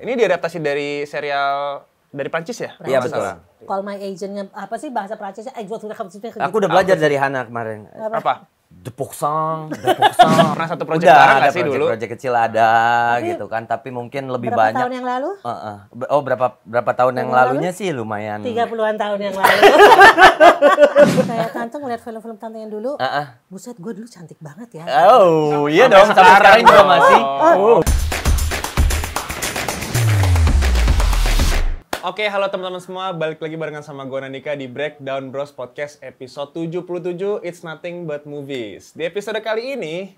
Ini diadaptasi dari serial dari Prancis ya? Iya betul. Call my agentnya apa sih bahasa Prancisnya? Eh, gitu. Aku udah belajar dari Hana kemarin. Apa? apa? The Poxang, The Pernah satu proyek bareng ada sih dulu? Proyek kecil ada tapi, gitu kan, tapi mungkin lebih berapa banyak. Berapa tahun yang lalu? Uh, uh. Oh, berapa berapa tahun yang lalunya lalu? sih lumayan. 30-an tahun yang lalu. Saya tante ngeliat film-film tante yang dulu. Uh, uh. Buset, gue dulu cantik banget ya. Oh, iya dong. Sampai sekarang juga masih. Oh. oh. Oke, halo teman-teman semua. Balik lagi barengan sama gue Nandika di Breakdown Bros Podcast episode 77 It's Nothing But Movies. Di episode kali ini,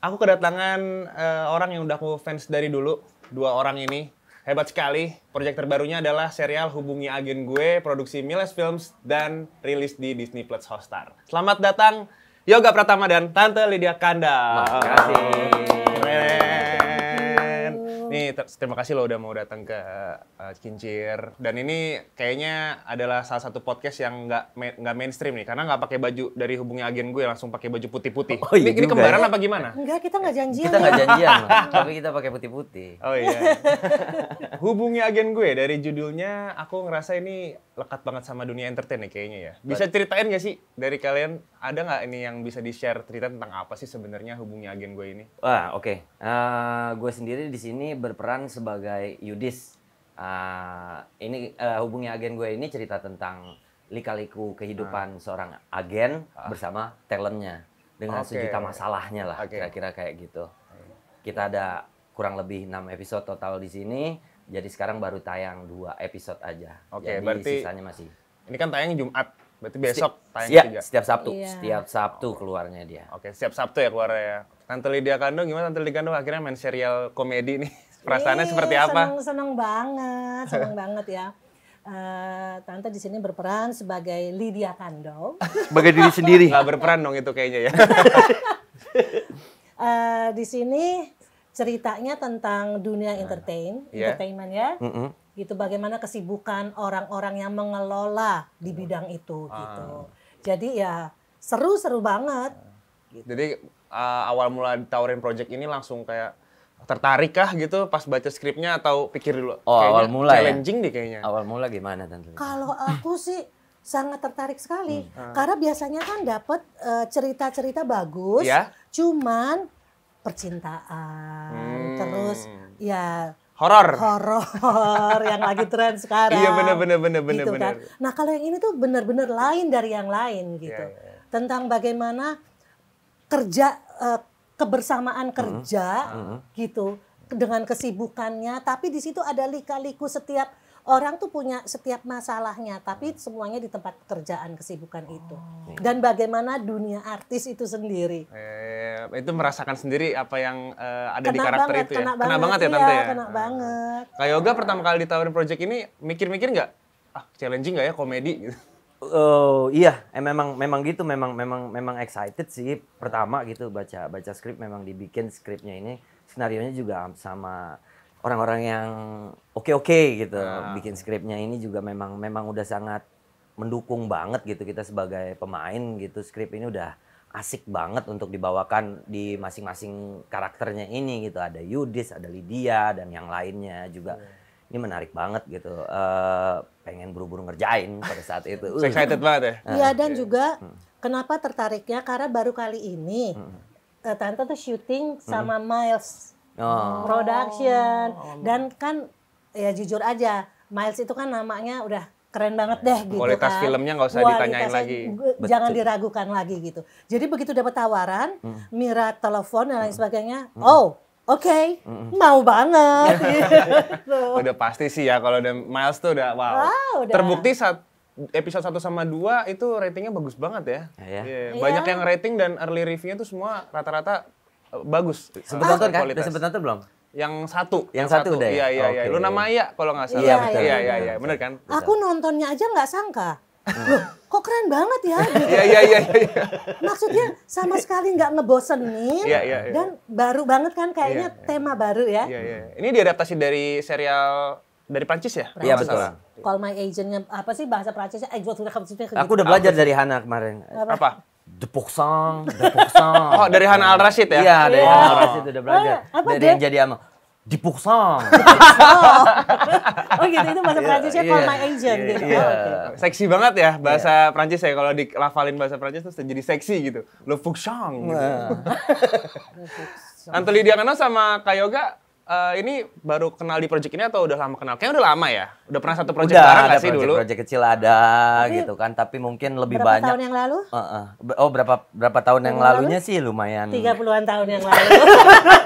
aku kedatangan uh, orang yang udah aku fans dari dulu. Dua orang ini. Hebat sekali. Proyek terbarunya adalah serial Hubungi Agen Gue, produksi Miles Films, dan rilis di Disney Plus Hotstar. Selamat datang Yoga Pratama dan Tante Lydia Kanda. Terima kasih. Nih ter terima kasih lo udah mau datang ke uh, Kincir. Dan ini kayaknya adalah salah satu podcast yang nggak nggak mainstream nih, karena nggak pakai baju dari hubungi agen gue langsung pakai baju putih-putih. Oh, iya ini, ini kembaran ya? apa gimana? Enggak, kita nggak janjian. Kita nggak ya. janjian, tapi kita pakai putih-putih. Oh iya. hubungi agen gue dari judulnya, aku ngerasa ini lekat banget sama dunia entertain nih kayaknya ya. Bisa ceritain nggak sih dari kalian ada nggak ini yang bisa di share cerita tentang apa sih sebenarnya hubungi agen gue ini? Wah oke, okay. uh, eh, gue sendiri di sini berperan sebagai Yudis. Uh, ini uh, eh, hubungnya agen gue ini cerita tentang lika-liku kehidupan uh. seorang agen uh. bersama talentnya dengan okay. sejuta masalahnya lah kira-kira okay. kayak gitu. Kita ada kurang lebih enam episode total di sini. Jadi sekarang baru tayang dua episode aja. Oke, okay, Jadi berarti sisanya masih. Ini kan tayang Jumat. Berarti besok tayang ya, juga. setiap Sabtu. Iya. Setiap Sabtu oh. keluarnya dia. Oke, okay, setiap Sabtu ya keluarnya ya. Tante Lydia Kando gimana Tante Lydia Kando akhirnya main serial komedi nih? Perasaannya seperti iya, apa? Seneng, seneng banget, seneng banget ya. Uh, tante di sini berperan sebagai Lydia Kandong. Sebagai diri sendiri. Gak berperan dong itu kayaknya ya. uh, di sini ceritanya tentang dunia nah, entertain, yeah. entertainment ya. Mm -hmm. Gitu bagaimana kesibukan orang-orang yang mengelola di bidang itu uh. gitu. Jadi ya seru-seru banget. Jadi uh, awal mula ditawarin project ini langsung kayak tertarik kah gitu pas baca skripnya atau pikir dulu? Oh kayaknya awal mula ya? challenging ya? deh kayaknya. Awal mulai gimana tentu? Kalau aku sih sangat tertarik sekali hmm. Ah. karena biasanya kan dapat uh, eh, cerita-cerita bagus, ya? cuman percintaan hmm. terus ya horor horor yang lagi tren sekarang iya benar benar benar benar gitu kan? nah kalau yang ini tuh benar-benar lain dari yang lain gitu ya, ya. tentang bagaimana kerja uh, kebersamaan mm-hmm. kerja Uh mm-hmm. -huh. gitu dengan kesibukannya tapi di situ ada lika-liku setiap orang tuh punya setiap masalahnya tapi mm-hmm. semuanya di tempat pekerjaan kesibukan itu oh. iya. dan bagaimana dunia artis itu sendiri eh, itu merasakan sendiri apa yang uh, ada kena di karakter banget, itu ya banget, kena banget ya iya, ya kena nah. banget kayak yoga pertama kali ditawarin project ini mikir-mikir nggak -mikir ah challenging nggak ya komedi gitu Oh iya eh, memang memang gitu memang memang memang excited sih pertama gitu baca baca skrip memang dibikin skripnya ini skenario nya juga sama orang-orang yang oke oke gitu nah. bikin skripnya ini juga memang memang udah sangat mendukung banget gitu kita sebagai pemain gitu skrip ini udah asik banget untuk dibawakan di masing-masing karakternya ini gitu ada Yudis ada Lydia dan yang lainnya juga yeah. ini menarik banget gitu uh, pengen buru-buru ngerjain pada saat itu. Uh. Excited banget ya? Nah, iya dan okay. juga hmm. kenapa tertariknya karena baru kali ini hmm. Eh, tante tuh syuting hmm. sama Miles oh. Production oh. dan kan ya jujur aja Miles itu kan namanya udah keren banget deh gitu kualitas kan. filmnya nggak usah Kualitasnya ditanyain lagi jangan Betul. diragukan lagi gitu jadi begitu dapat tawaran hmm. Mira telepon dan lain hmm. sebagainya hmm. oh oke okay, mm -mm. mau banget gitu. udah pasti sih ya kalau udah Miles tuh udah wow, wow udah. terbukti saat episode 1 sama 2 itu ratingnya bagus banget ya, ya, Yeah. Yeah. banyak iya. yang rating dan early reviewnya tuh semua rata-rata eh, bagus sempet nonton kan udah sempet nonton belum yang satu yang, yang satu, satu udah ya iya iya okay. iya nama Maya kalau nggak salah iya iya iya, iya. bener kan aku nontonnya aja nggak sangka Loh, kok keren banget ya? Gitu. Iya, iya, iya, iya. Maksudnya sama sekali nggak ngebosenin. Yeah, yeah, yeah. Dan baru banget kan kayaknya yeah, yeah. tema baru ya. Iya, yeah, iya. Ini diadaptasi dari serial dari Prancis ya? Iya, betul. Call My Agent apa sih bahasa Prancisnya? Eh, Aku udah belajar dari Hana kemarin. Apa? apa? The Poxang, The Poxang. Oh, dari Hana Al Rashid ya? Iya, dari oh. Iya. Hana Al Rashid udah belajar. Oh, apa dari yang jadi ama dipuksa. oh gitu, itu bahasa iya, Prancisnya yeah, call my agent yeah, gitu. Yeah. Oh, okay. Seksi banget ya bahasa yeah. Prancis ya kalau di lafalin bahasa Prancis terus jadi seksi gitu. Le fuksang gitu. dia Diakono sama Kayoga Uh, ini baru kenal di project ini atau udah lama kenal? Kayaknya udah lama ya. Udah pernah satu project bareng sih dulu? project kecil ada tapi, gitu kan, tapi mungkin lebih berapa banyak. Berapa tahun yang lalu? Uh, uh. Oh, berapa berapa tahun yang lalunya lalu? sih lumayan. 30-an tahun yang lalu.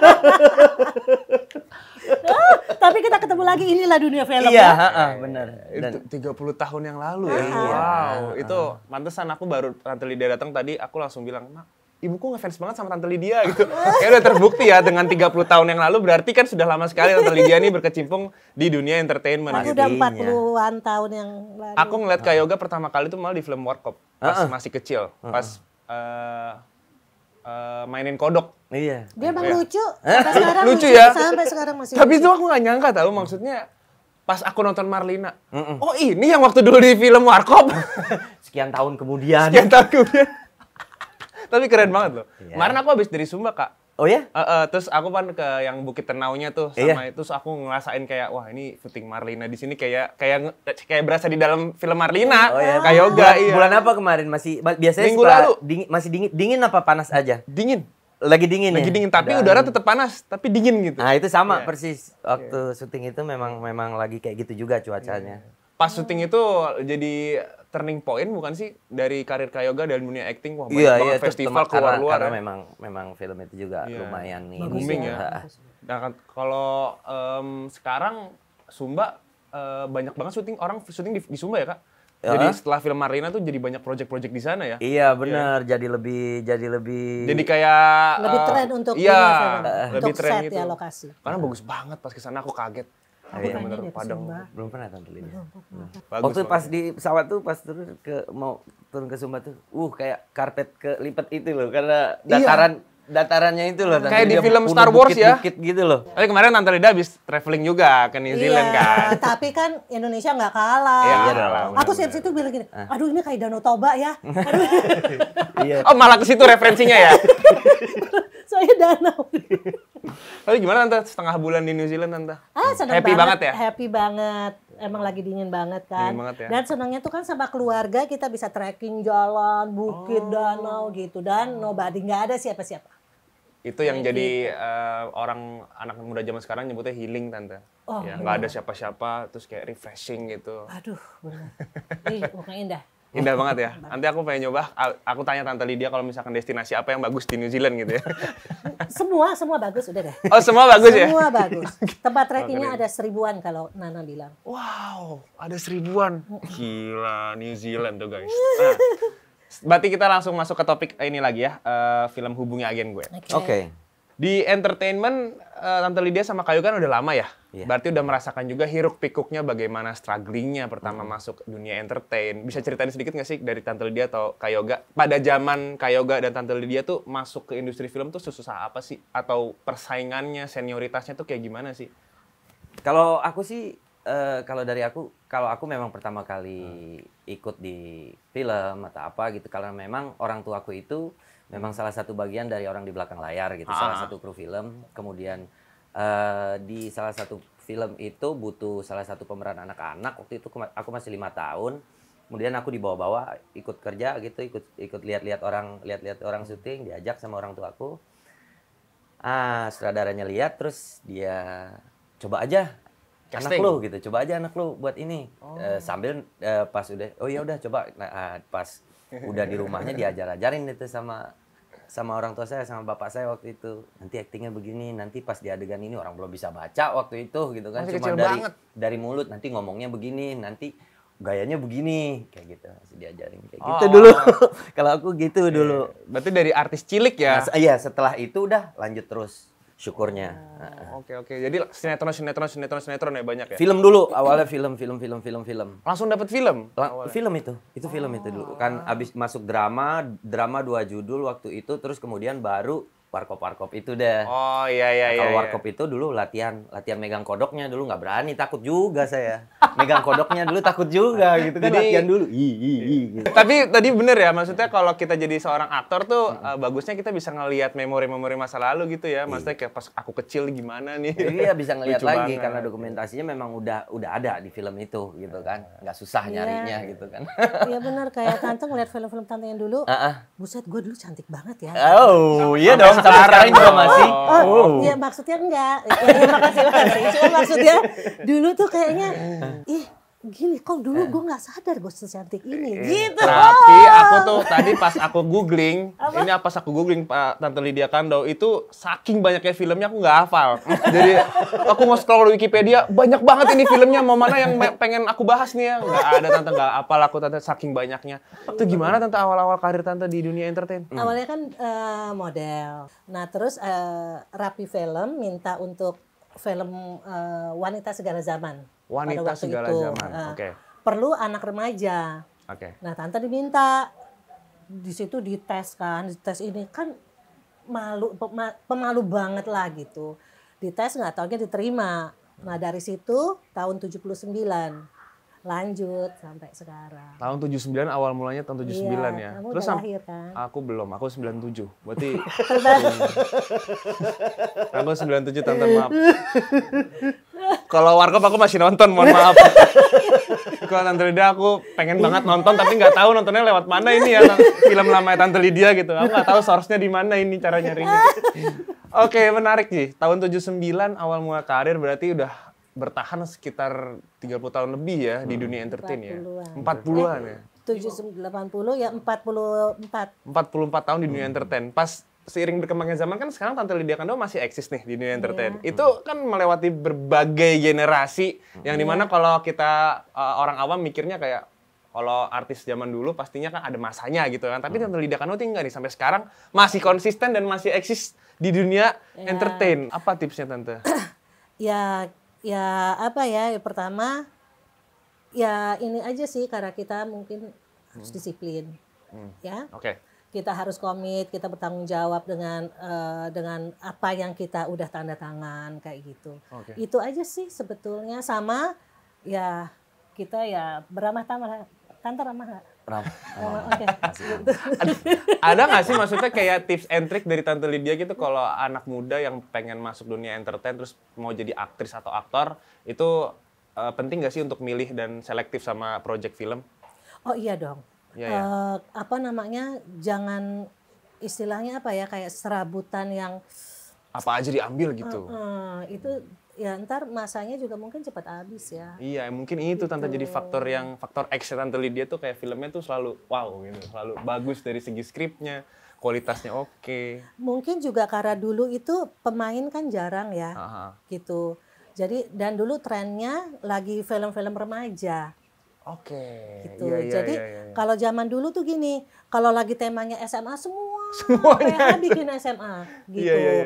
Tapi kita ketemu lagi inilah dunia film iya, ya. benar. Itu 30 tahun yang lalu ya. Iya. Wow, iya, itu mantesan aku baru Tante Lydia datang tadi aku langsung bilang, "Mak, ibuku ngefans banget sama Tante Lydia gitu. Kayak udah terbukti ya dengan 30 tahun yang lalu berarti kan sudah lama sekali Tante Lydia ini berkecimpung di dunia entertainment. Aku gitu. udah 40-an tahun yang lalu. Aku ngeliat Yoga pertama kali itu malah di film Warkop pas uh -uh. masih kecil. Pas uh -uh. Uh, Eh, mainin kodok. Iya. Dia emang iya. lucu. Sampai sekarang ya? lucu, lucu ya. Sampai sekarang masih. Tapi lucu. itu aku gak nyangka tau? maksudnya pas aku nonton Marlina. Mm -mm. Oh, ini yang waktu dulu di film Warkop. Sekian tahun kemudian. Sekian tahun kemudian. Tapi keren banget loh. Iya. aku habis dari Sumba, Kak. Oh ya? Uh, uh, terus aku kan ke yang Bukit Tenaunya tuh iya. sama yeah. terus aku ngerasain kayak wah ini syuting Marlina di sini kayak kayak kayak berasa di dalam film Marlina. Oh ya. Kayak yoga. Bulan, iya. bulan apa kemarin masih biasanya Minggu lalu. Dingin, masih dingin dingin apa panas aja? Dingin. Lagi dingin Lagi ya. dingin tapi Dan... udara tetap panas tapi dingin gitu. Nah, itu sama yeah. persis iya. waktu yeah. syuting itu memang memang lagi kayak gitu juga cuacanya. Yeah. Pas syuting itu jadi turning point bukan sih dari karir Kayoga dan dunia acting wah banyak yeah, banget yeah, festival keluar karena, luar karena ya. memang memang film itu juga yeah. lumayan nih booming ya. ya. Nah kan, kalau um, sekarang Sumba uh, banyak banget syuting orang syuting di, di Sumba ya kak. Ya. Jadi setelah film Marina tuh jadi banyak proyek-proyek di sana ya. Iya, iya. benar, ya. jadi lebih jadi lebih Jadi kayak lebih eh, tren untuk iya, ya, film, uh, lebih untuk tren set ya, gitu. ya lokasi. Karena bagus banget pas kesana aku kaget. Aku ya, bener, gitu Padang Sumba. belum pernah tante dulu ya. Nah, bagus, Waktu pas di pesawat tuh pas turun ke mau turun ke Sumba tuh, uh kayak karpet lipat itu loh karena iya. dataran iya datarannya itu loh. Kayak di film Star Wars bukit, ya. Bukit gitu loh. Tapi kemarin Tante Lida habis traveling juga ke New Zealand iya, kan. tapi kan Indonesia nggak kalah. Iya, iya lah. Aku siap situ bilang gini, ah. aduh ini kayak Danau Toba ya. Aduh. Iya. oh malah ke situ referensinya ya. Soalnya danau. Tapi gimana Tante setengah bulan di New Zealand Tante? Ah, senang happy banget, banget ya? Happy banget. Emang lagi dingin banget kan. Dingin banget ya. Dan senangnya tuh kan sama keluarga kita bisa trekking jalan, bukit, oh. danau gitu. Dan oh. nobody nggak ada siapa-siapa. Itu yang Jadi, jadi gitu. uh, eh, orang anak muda zaman sekarang nyebutnya healing tante. Oh, ya, iya. nggak ada siapa-siapa, terus kayak refreshing gitu. Aduh, benar. Ih, pokoknya indah. Indah banget ya. Nanti aku pengen nyoba. Aku tanya Tante Lydia kalau misalkan destinasi apa yang bagus di New Zealand gitu ya. semua, semua bagus udah deh. Oh semua bagus semua ya? Semua bagus. Tempat trekkingnya ada seribuan kalau Nana bilang. Wow, ada seribuan. Gila, New Zealand tuh guys. Nah, berarti kita langsung masuk ke topik ini lagi ya. Uh, film Hubungi Agen Gue. Oke. Okay. Okay. Di entertainment, uh, Tante Lydia sama Kayu kan udah lama ya? Yeah. Berarti udah merasakan juga hiruk pikuknya bagaimana strugglingnya pertama mm. masuk dunia entertain. Bisa ceritain sedikit gak sih dari Tante Lydia atau Kayoga? Pada zaman Kayoga dan Tante Lydia tuh masuk ke industri film tuh susah apa sih? Atau persaingannya, senioritasnya tuh kayak gimana sih? Kalau aku sih, uh, kalau dari aku, kalau aku memang pertama kali hmm. ikut di film atau apa gitu, kalau memang orang tuaku itu memang salah satu bagian dari orang di belakang layar gitu ah. salah satu kru film kemudian uh, di salah satu film itu butuh salah satu pemeran anak-anak waktu itu aku masih lima tahun kemudian aku dibawa-bawa ikut kerja gitu ikut ikut lihat-lihat orang lihat-lihat orang syuting diajak sama orang tuaku aku ah sutradaranya lihat terus dia coba aja Casting. anak lu gitu coba aja anak lu buat ini oh. uh, sambil uh, pas udah oh ya udah coba nah, uh, pas udah di rumahnya diajar-ajarin itu sama sama orang tua saya sama bapak saya waktu itu nanti aktingnya begini nanti pas di adegan ini orang belum bisa baca waktu itu gitu kan Masih cuma dari dari mulut nanti ngomongnya begini nanti gayanya begini kayak gitu masih diajarin kayak gitu. oh. gitu dulu kalau aku gitu dulu iya. berarti dari artis cilik ya nah, iya setelah itu udah lanjut terus syukurnya. Oh, oke oke. Jadi sinetron sinetron sinetron sinetron ya banyak ya. Film dulu awalnya film film film film film. Langsung dapat film. Film itu itu film itu dulu kan ah. abis masuk drama drama dua judul waktu itu terus kemudian baru warkop warkop itu deh. Oh iya iya, nah, iya. kalau iya, warkop iya. itu dulu latihan latihan megang kodoknya dulu nggak berani takut juga saya. megang kodoknya dulu takut juga gitu kan latihan dulu. Ii i, iya. gitu. Tapi tadi bener ya maksudnya kalau kita jadi seorang aktor tuh mm -hmm. bagusnya kita bisa ngelihat memori-memori masa lalu gitu ya. Maksudnya iya. kayak pas aku kecil gimana nih. Iya bisa ngelihat lagi banget. karena dokumentasinya memang udah udah ada di film itu gitu kan. Nggak susah nyarinya yeah. gitu kan. Iya benar kayak tante ngeliat film-film tante yang dulu. Uh -uh. Buset gue dulu cantik banget ya. Oh iya dong sampai sekarang juga masih. Oh, oh. Ya maksudnya enggak. Ya, ya, makasih, makasih. Cuma maksudnya dulu tuh kayaknya ih gini kok dulu eh. gue nggak sadar gue secantik ini eh, gitu tapi oh. aku tuh tadi pas aku googling apa? ini apa aku googling pak tante Lydia Kando itu saking banyaknya filmnya aku nggak hafal jadi aku mau scroll di Wikipedia banyak banget ini filmnya mau mana yang pengen aku bahas nih ya nggak ada tante nggak hafal aku tante saking banyaknya itu gimana tante awal-awal karir tante di dunia entertain hmm. awalnya kan uh, model nah terus uh, Rapi Film minta untuk film uh, wanita segala zaman wanita pada waktu segala itu. zaman. Nah, Oke. Okay. Perlu anak remaja. Oke. Okay. Nah, tante diminta di situ dites kan, dites ini kan malu pemalu banget lah gitu. Dites nggak taunya diterima. Nah, dari situ tahun 79 lanjut sampai sekarang. Tahun 79 awal mulanya tahun 79 iya, ya. Kamu Terus lahir, kan? aku belum, aku 97. Berarti aku 97 tante maaf. Kalau Warkop aku masih nonton, mohon maaf. Kalau Tante Lydia aku pengen banget nonton tapi nggak tahu nontonnya lewat mana ini ya film lama Tante Lydia gitu. Aku nggak tahu source di mana ini cara nyarinya. Oke, okay, menarik sih. Tahun 79 awal mula karir berarti udah bertahan sekitar 30 tahun lebih ya hmm. di dunia entertain 40 ya. 40-an ya. 70 eh, 80 ya 44. 44 tahun di dunia hmm. entertain. Pas seiring berkembangnya zaman kan sekarang Tante Lydia Kandow masih eksis nih di dunia iya. entertain. Yeah. Hmm. Itu kan melewati berbagai generasi yang hmm. dimana kalau kita uh, orang awam mikirnya kayak kalau artis zaman dulu pastinya kan ada masanya gitu kan. Tapi hmm. Tante Lydia Kandow tinggal nih sampai sekarang masih konsisten dan masih eksis di dunia yeah. entertain. Apa tipsnya Tante? ya ya apa ya, ya? Pertama ya ini aja sih karena kita mungkin hmm. harus disiplin. Hmm. Ya. Oke. Okay kita harus komit, kita bertanggung jawab dengan uh, dengan apa yang kita udah tanda tangan kayak gitu. Okay. Itu aja sih sebetulnya sama ya kita ya beramah tamah tante ramah gitu. Ada nggak sih maksudnya kayak tips and trick dari tante Lydia gitu kalau anak muda yang pengen masuk dunia entertain terus mau jadi aktris atau aktor itu uh, penting nggak sih untuk milih dan selektif sama project film? Oh iya dong ya, ya. Uh, apa namanya jangan istilahnya apa ya kayak serabutan yang apa aja diambil gitu. Uh, uh, itu ya ntar masanya juga mungkin cepat habis ya. Iya mungkin itu gitu. tante jadi faktor yang faktor X ya tante Lydia tuh kayak filmnya tuh selalu wow gitu, selalu bagus dari segi skripnya, kualitasnya oke. Okay. Mungkin juga karena dulu itu pemain kan jarang ya, Aha. gitu. Jadi dan dulu trennya lagi film-film remaja. Oke. Okay. Gitu. Ya, ya, Jadi ya, ya, kalau zaman dulu tuh gini, kalau lagi temanya SMA semua, Semuanya PH bikin SMA gitu. Ya, ya, ya.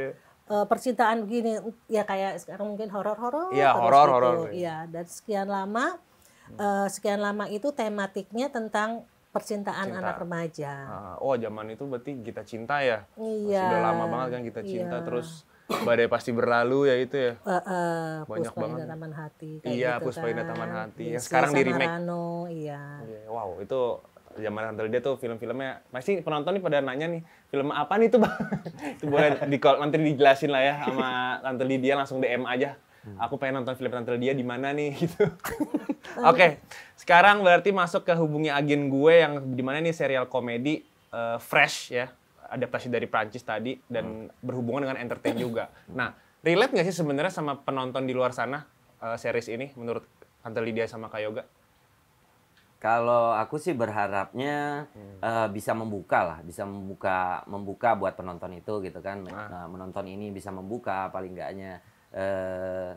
E, percintaan gini ya kayak sekarang mungkin horor-horor. Iya, horor-horor. Gitu. Iya, gitu. dan sekian lama e, sekian lama itu tematiknya tentang percintaan cinta. anak remaja. Ah, oh, zaman itu berarti kita cinta ya? Iya. Sudah lama banget kan kita iya. cinta terus badai pasti berlalu ya itu ya. Uh, uh, Banyak banget. Taman Hati. Iya, gitu Puspa kan. Indah Taman Hati. Yang iya, sekarang di remake. Rano, iya. iya. Wow, itu zaman Hunter dia tuh film-filmnya masih penonton nih pada nanya nih film apa nih tuh bang itu boleh di call nanti dijelasin lah ya sama tante dia langsung DM aja hmm. aku pengen nonton film tante dia di mana nih gitu oke okay. sekarang berarti masuk ke hubungi agen gue yang di mana nih serial komedi uh, fresh ya adaptasi dari Prancis tadi dan hmm. berhubungan dengan entertain hmm. juga. Nah, relate nggak sih sebenarnya sama penonton di luar sana uh, series ini menurut Tante Lydia sama Kak Yoga? Kalau aku sih berharapnya hmm. uh, bisa membuka lah, bisa membuka membuka buat penonton itu gitu kan. Ah. uh, menonton ini bisa membuka paling nggaknya uh,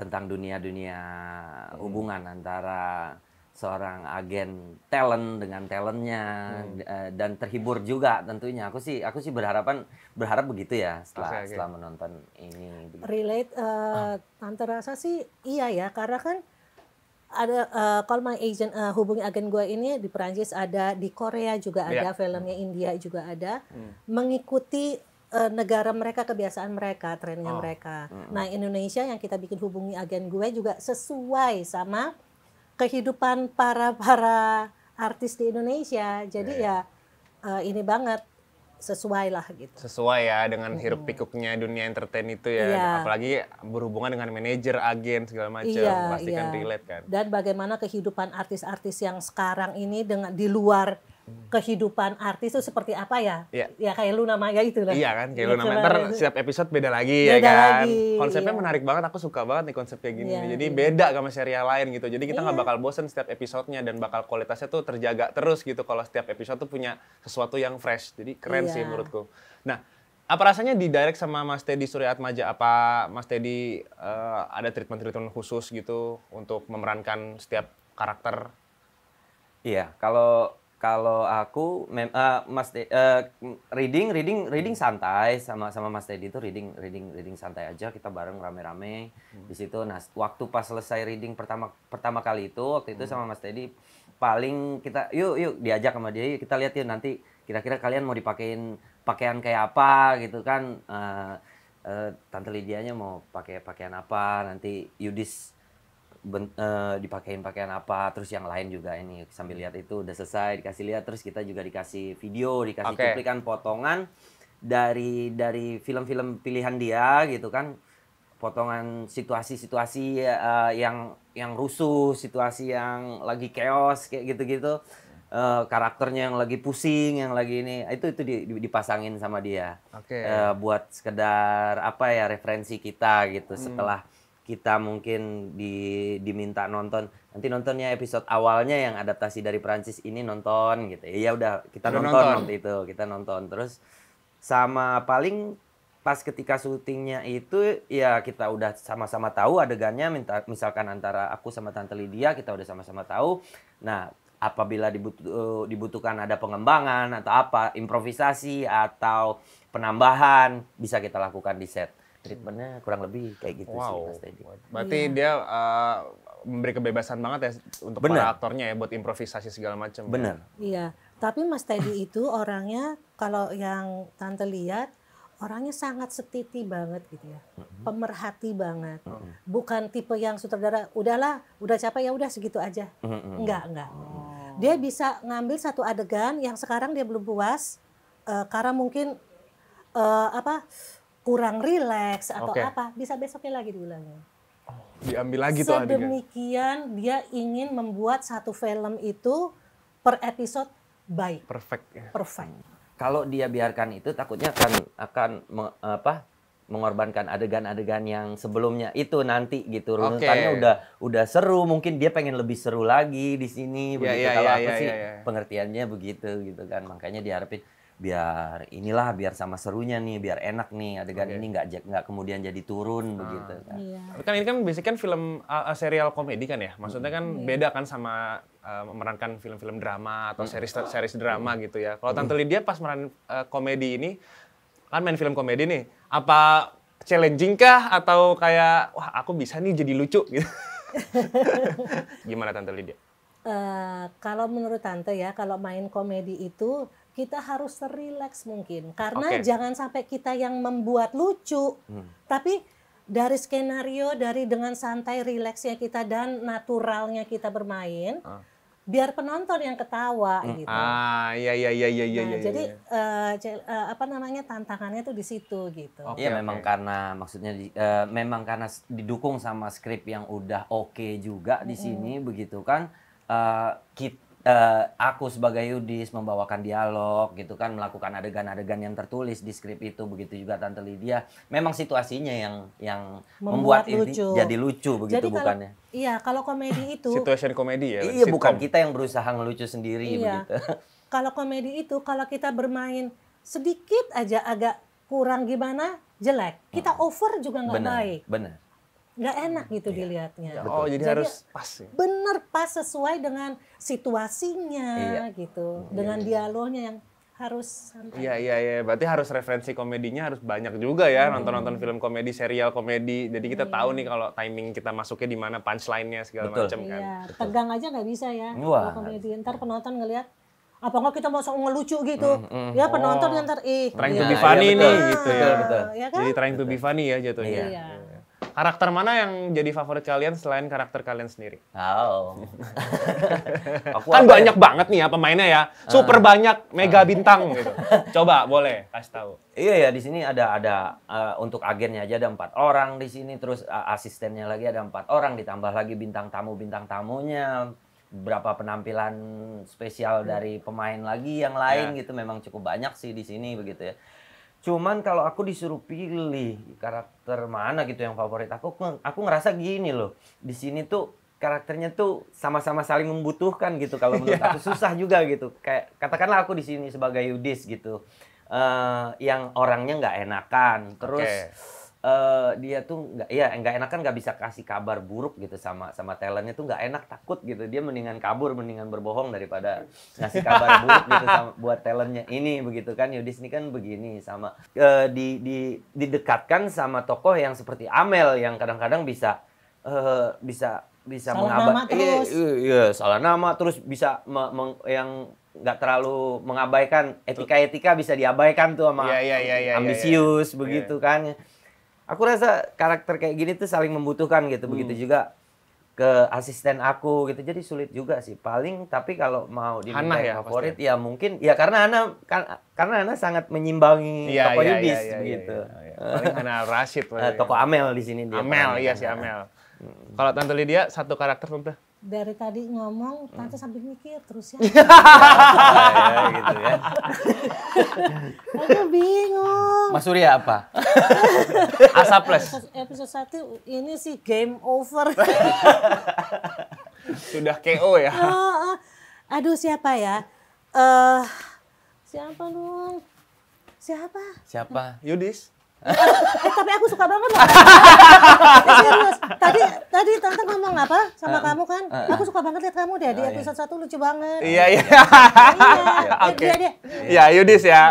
tentang dunia-dunia hmm. hubungan antara seorang agen talent dengan talentnya hmm. Eh, dan terhibur juga tentunya aku sih aku sih berharapan berharap begitu ya setelah okay, okay. setelah menonton ini relate uh, ah. tante rasa sih iya ya karena kan ada uh, call my agent uh, hubungi agen gue ini di Perancis ada di Korea juga iya. ada yeah. filmnya India juga ada hmm. mengikuti uh, negara mereka kebiasaan mereka trennya oh. mereka hmm. nah Indonesia yang kita bikin hubungi agen gue juga sesuai sama kehidupan para para artis di Indonesia. Jadi yeah. Iya. ya uh, ini banget sesuai lah gitu. Sesuai ya dengan hirup pikuknya dunia entertain itu ya. Yeah. Apalagi berhubungan dengan manajer, agen segala macam yeah, pasti kan yeah. relate kan. Dan bagaimana kehidupan artis-artis yang sekarang ini dengan di luar kehidupan artis itu seperti apa ya? Ya, ya kayak lu namanya itu lah. Iya kan, kayak lu gitu namanya Ntar setiap episode beda lagi ya beda ya kan. Lagi, Konsepnya iya. menarik banget, aku suka banget nih konsep kayak gini. Iya, Jadi iya. beda sama serial lain gitu. Jadi kita nggak iya. bakal bosen setiap episodenya dan bakal kualitasnya tuh terjaga terus gitu. Kalau setiap episode tuh punya sesuatu yang fresh. Jadi keren iya. sih menurutku. Nah, apa rasanya di direct sama Mas Teddy Suryatmaja? apa Mas Teddy uh, ada treatment-treatment khusus gitu untuk memerankan setiap karakter? Iya, kalau kalau aku mem uh, Mas De uh, reading reading reading santai sama sama Mas Teddy itu reading reading reading santai aja kita bareng rame-rame hmm. di situ nah waktu pas selesai reading pertama pertama kali itu waktu itu hmm. sama Mas Teddy paling kita yuk yuk diajak sama dia yuk kita lihat yuk nanti kira-kira kalian mau dipakein pakaian kayak apa gitu kan uh, uh, tante Lidianya mau pakai pakaian apa nanti Yudis ben, uh, dipakein pakaian apa terus yang lain juga ini sambil lihat itu udah selesai dikasih lihat terus kita juga dikasih video dikasih okay. cuplikan potongan dari dari film-film pilihan dia gitu kan potongan situasi-situasi uh, yang yang rusuh situasi yang lagi chaos kayak gitu-gitu uh, karakternya yang lagi pusing, yang lagi ini itu itu di, dipasangin sama dia. Okay. Uh, buat sekedar apa ya referensi kita gitu hmm. setelah kita mungkin di, diminta nonton nanti nontonnya episode awalnya yang adaptasi dari Prancis ini nonton gitu ya udah kita nonton, nonton waktu itu kita nonton terus sama paling pas ketika syutingnya itu ya kita udah sama-sama tahu adegannya minta misalkan antara aku sama tante Lydia kita udah sama-sama tahu nah apabila dibutuh, eh, dibutuhkan ada pengembangan atau apa improvisasi atau penambahan bisa kita lakukan di set treatmentnya kurang lebih kayak gitu wow. sih Mas Teddy. Berarti yeah. dia uh, memberi kebebasan banget ya untuk Bener. para aktornya ya buat improvisasi segala macam. Ya? Bener. Iya, tapi Mas Teddy itu orangnya kalau yang tante lihat orangnya sangat setiti banget gitu ya, pemerhati banget. Bukan tipe yang sutradara udahlah, udah capek ya udah segitu aja. Enggak enggak. Oh. Dia bisa ngambil satu adegan yang sekarang dia belum puas uh, karena mungkin uh, apa kurang rileks atau okay. apa, bisa besoknya lagi diulangi. Oh, diambil lagi tuh demikian Sedemikian dia ingin membuat satu film itu per episode baik. Perfect. Ya. Perfect. Kalau dia biarkan itu takutnya akan akan apa? mengorbankan adegan-adegan yang sebelumnya itu nanti gitu runutannya okay. udah udah seru mungkin dia pengen lebih seru lagi di sini yeah, begitu yeah, kalau yeah, aku yeah, sih yeah, yeah. pengertiannya begitu gitu kan makanya diharapin biar inilah biar sama serunya nih biar enak nih adegan okay. ini nggak nggak kemudian jadi turun ah. begitu kan iya. kan ini kan biasanya kan film uh, serial komedi kan ya maksudnya kan mm. beda kan sama uh, memerankan film-film drama atau mm. series series drama mm. gitu ya kalau tante mm. Lydia pas meran uh, komedi ini kan main film komedi nih apa challenging kah atau kayak wah aku bisa nih jadi lucu gitu gimana tante Lydia uh, kalau menurut tante ya kalau main komedi itu kita harus serileks mungkin karena okay. jangan sampai kita yang membuat lucu hmm. tapi dari skenario dari dengan santai rileksnya kita dan naturalnya kita bermain ah. biar penonton yang ketawa hmm. gitu ah ya ya ya ya ya, nah, ya, jadi ya. Uh, apa namanya tantangannya tuh di situ gitu okay, ya memang karena maksudnya di, uh, memang karena didukung sama skrip yang udah oke okay juga di sini begitu kan uh, kita uh, aku sebagai Yudis membawakan dialog gitu kan melakukan adegan-adegan yang tertulis di skrip itu begitu juga Tante Lydia memang situasinya yang yang membuat, membuat lucu. Ini jadi lucu begitu jadi bukannya iya kalau komedi itu situation komedi ya iya sitcom. bukan kita yang berusaha ngelucu sendiri iya. begitu kalau komedi itu kalau kita bermain sedikit aja agak kurang gimana jelek kita hmm. over juga nggak baik benar nggak enak gitu iya. dilihatnya. Iya. Oh, jadi, jadi harus pas. Ya? Bener pas sesuai dengan situasinya iya. gitu, iya. iya dengan iya. dialognya yang harus santai. Iya gitu. iya iya, berarti harus referensi komedinya harus banyak juga ya hmm. nonton-nonton film komedi, serial komedi. Jadi kita hmm. tahu nih kalau timing kita masuknya di mana punchline-nya segala macam kan. Iya, tegang aja nggak bisa ya. Wah. Kalau komedi ntar penonton ngelihat apa enggak kita mau ngelucu gitu mm, mm. ya penonton oh. ntar ih trying ya, to be funny ya, nih gitu ya, ya kan? jadi trying to be funny ya jatuhnya iya. Karakter mana yang jadi favorit kalian selain karakter kalian sendiri? Oh. aku kan ya? banyak ya? banget nih ya pemainnya ya. Super uh. banyak, mega ah. bintang gitu. Coba boleh kasih tahu. Iya ya, di sini ada ada uh, untuk agennya aja ada empat orang di sini terus uh, asistennya lagi ada empat orang ditambah lagi bintang tamu bintang tamunya berapa penampilan spesial hmm. dari pemain lagi yang lain ya. gitu memang cukup banyak sih di sini begitu ya. Cuman kalau aku disuruh pilih karakter mana gitu yang favorit aku, aku ngerasa gini loh. Di sini tuh karakternya tuh sama-sama saling membutuhkan gitu kalau menurut iya. aku susah juga gitu kayak katakanlah aku di sini sebagai Yudis gitu uh, yang orangnya nggak enakan terus okay uh, dia tuh nggak ya nggak enak kan nggak bisa kasih kabar buruk gitu sama sama talentnya tuh nggak enak takut gitu dia mendingan kabur mendingan berbohong daripada ngasih kabar buruk gitu sama buat talentnya ini begitu kan Yudis ini kan begini sama uh, di, di didekatkan sama tokoh yang seperti Amel yang kadang-kadang bisa uh, bisa bisa mengabaikan iya, iya, iya salah nama terus bisa me, meng, yang nggak terlalu mengabaikan etika-etika bisa diabaikan tuh sama yeah, yeah, yeah, yeah, iya, iya. ambisius yeah, yeah. begitu yeah. kan aku rasa karakter kayak gini tuh saling membutuhkan gitu hmm. begitu juga ke asisten aku gitu jadi sulit juga sih paling tapi kalau mau di mana ya, favorit pasti. ya, ya mungkin ya karena Ana kan, karena Ana sangat menyimbangi ya, toko ya, Yudis iya, ya, ya, begitu ya, ya, ya. Ana Rashid eh, toko Amel di sini dia Amel iya si Amel hmm. kalau Tante Lydia satu karakter tuh dari tadi ngomong hmm. tante sambil mikir terus ya. Iya, gitu ya. Aku bingung. Mas Surya apa? Asa plus. Episode satu ini sih game over. Sudah KO ya. Oh, uh, aduh siapa ya? Eh uh, siapa dong? Siapa? Siapa? Yudis eh, tapi aku suka banget loh. Eh, serius. Tadi tadi tante ngomong apa sama uh, kamu kan? Uh, aku suka banget lihat kamu deh di oh, iya. episode satu lucu banget. Iya iya. Iya. iya Oke. Ya Yudis ya.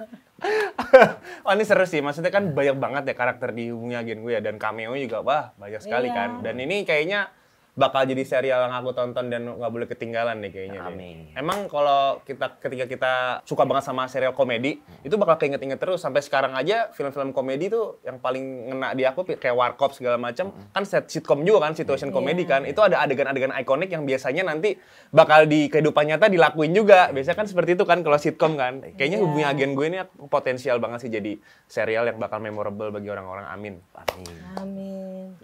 oh ini seru sih, maksudnya kan banyak banget ya karakter di Hubungnya Gen gue ya dan cameo juga wah banyak sekali iya. kan. Dan ini kayaknya bakal jadi serial yang aku tonton dan nggak boleh ketinggalan nih kayaknya. Amin. Nih. Emang kalau kita ketika kita suka banget sama serial komedi, hmm. itu bakal keinget-inget terus sampai sekarang aja film-film komedi tuh yang paling ngena di aku kayak Warkop segala macam, hmm. kan set sitcom juga kan, situation hmm. komedi kan. Yeah. Itu ada adegan-adegan ikonik yang biasanya nanti bakal di kehidupan nyata dilakuin juga. Biasanya kan seperti itu kan kalau sitcom kan. Iya. Kayaknya yeah. agen gue ini potensial banget sih jadi serial yang bakal memorable bagi orang-orang. Amin. Amin. Amin.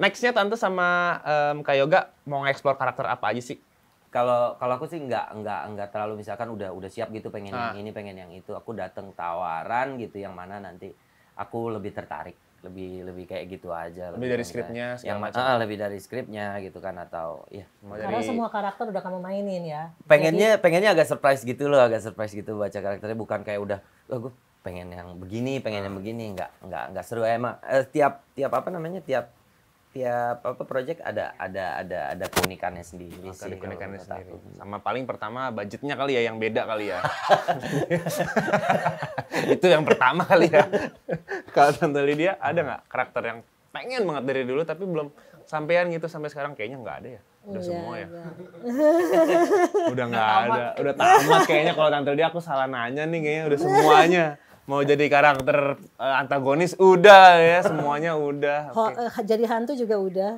Nextnya tante sama um, Kak Yoga mau ngeksplor karakter apa aja sih? Kalau kalau aku sih nggak nggak nggak terlalu misalkan udah udah siap gitu pengen ah. yang ini pengen yang itu aku dateng tawaran gitu yang mana nanti aku lebih tertarik lebih lebih kayak gitu aja lebih, lebih dari skripnya yang macam ah, lebih dari skripnya gitu kan atau ya karena dari... semua karakter udah kamu mainin ya pengennya Jadi... pengennya agak surprise gitu loh agak surprise gitu baca karakternya bukan kayak udah oh, gue pengen yang begini pengen hmm. yang ah. begini nggak nggak nggak seru emang eh, tiap tiap apa namanya tiap tiap apa project ada ada ada ada keunikannya sendiri Maka sih. keunikannya sendiri. Sama paling pertama budgetnya kali ya yang beda kali ya. itu yang pertama kali ya. Kalau Tante Lydia ada nggak karakter yang pengen banget dari dulu tapi belum sampean gitu sampai sekarang kayaknya nggak ada ya. Udah iya, semua ya. udah nggak ada, udah tamat kayaknya kalau Tante Lydia aku salah nanya nih kayaknya udah semuanya mau jadi karakter uh, antagonis udah ya semuanya udah okay. Ho, uh, jadi hantu juga udah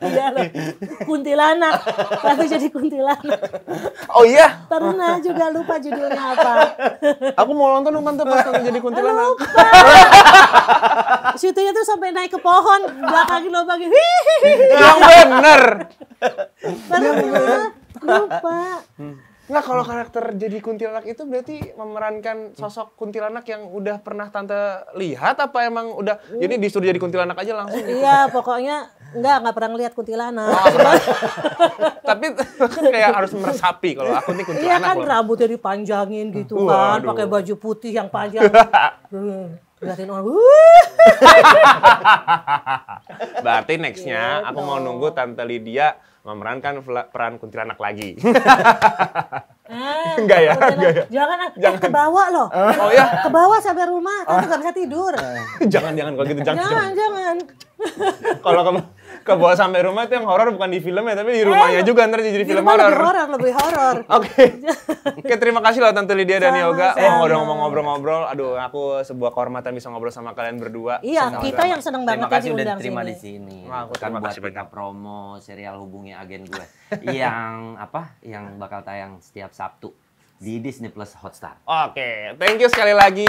iya loh kuntilanak lalu jadi kuntilanak oh iya pernah juga lupa judulnya apa aku mau nonton dong tante pas nonton jadi kuntilanak lupa syutingnya tuh sampai naik ke pohon belakang lubang yang bener yang bener lupa hmm. Nggak, kalau hmm. karakter jadi kuntilanak itu berarti memerankan sosok kuntilanak yang udah pernah tante lihat apa emang udah uh. Hmm. ini disuruh jadi kuntilanak aja langsung? Gitu? Iya, pokoknya nggak nggak pernah lihat kuntilanak. Wow. Tapi kayak harus meresapi kalau aku nih iya kuntilanak. Iya kan loh. rambutnya dipanjangin hmm. gitu uh, kan, pakai baju putih yang panjang. Berarti orang, Berarti nextnya iya, aku mau nunggu Tante Lydia memerankan peran kuntilanak lagi. Eh, enggak ya, enggak ya. Jangan, eh, jangan. Eh, ke bawah loh. Oh ya. Ke bawah sampai rumah, kan nggak bisa tidur. jangan, jangan kalau gitu, jangan. Jangan, jangan. jangan. kalau kamu kebawa sampai rumah itu yang horor bukan di filmnya tapi di rumahnya eh, juga ntar jadi film horor. Lebih horor, lebih horor. Oke. Oke, terima kasih loh Tante Lydia dan Yoga. Oh, ngobrol-ngobrol-ngobrol. Iya. Aduh, aku sebuah kehormatan bisa ngobrol sama kalian berdua. Iya, senang kita yang seneng banget terima ya kasih udah Terima di sini. aku kan buat promo serial hubungi agen gue yang apa? Yang bakal tayang setiap Sabtu di Disney Plus Hotstar. Oke, okay. thank you sekali lagi.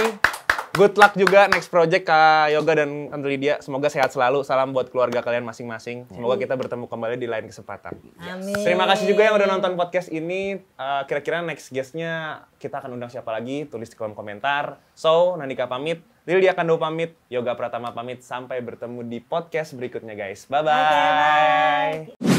Good luck juga next project Kak Yoga dan Tante Lydia. Semoga sehat selalu. Salam buat keluarga kalian masing-masing. Semoga kita bertemu kembali di lain kesempatan. Amin. Terima kasih juga yang udah nonton podcast ini. Uh, kira-kira next guestnya kita akan undang siapa lagi? Tulis di kolom komentar. So, Nandika pamit. akan Kando pamit, Yoga Pratama pamit. Sampai bertemu di podcast berikutnya guys. bye bye.